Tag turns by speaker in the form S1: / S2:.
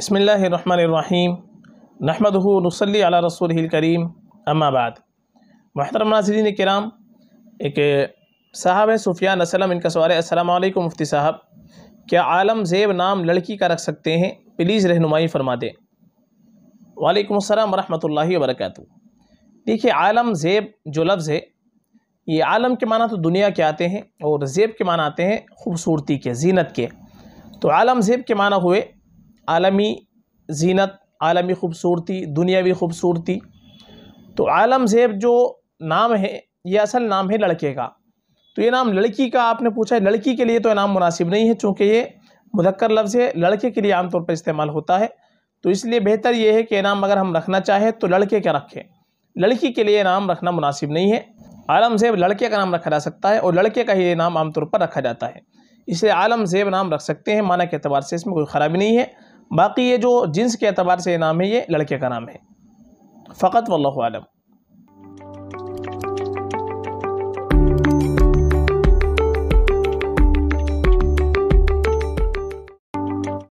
S1: بسم اللہ الرحمن الرحیم نحمده نصلی علی رسول کریم اما بعد محترم ناظرین کرام ایک صاحب سفیان صفیہ ان کا سوال السلام علیکم مفتی صاحب کیا عالم زیب نام لڑکی کا رکھ سکتے ہیں پلیز رہنمائی فرما دیں وعلیکم السلام ورحمۃ اللہ وبرکاتہ دیکھیے عالم زیب جو لفظ ہے یہ عالم کے معنی تو دنیا کے آتے ہیں اور زیب کے معنی آتے ہیں خوبصورتی کے زینت کے تو عالم زیب کے معنی ہوئے आलमी जीनत आलमी ख़ूबसूरती दुनियावी ख़ूबसूरती तो आलम ज़ेब जो नाम है ये असल नाम है लड़के का तो ये नाम लड़की का आपने पूछा है लड़की के लिए तो ये नाम मुनासिब नहीं है चूँकि ये मुदक्कर लफ्ज़ है लड़के के लिए आमतौर पर इस्तेमाल होता है तो इसलिए बेहतर ये है कि नाम अगर हम रखना चाहें तो लड़के का रखें लड़की के लिए नाम रखना मुनासिब नहीं है आलम ज़ेब लड़के का नाम रखा जा सकता है और लड़के का ही नाम आमतौर पर रखा जाता है इसलिए आलम ज़ेब नाम रख सकते हैं माना के अतबार से इसमें कोई ख़राबी नहीं है باقی یہ جو جنس کے اعتبار سے نام ہے یہ لڑکے کا نام ہے فقط واللہ عالم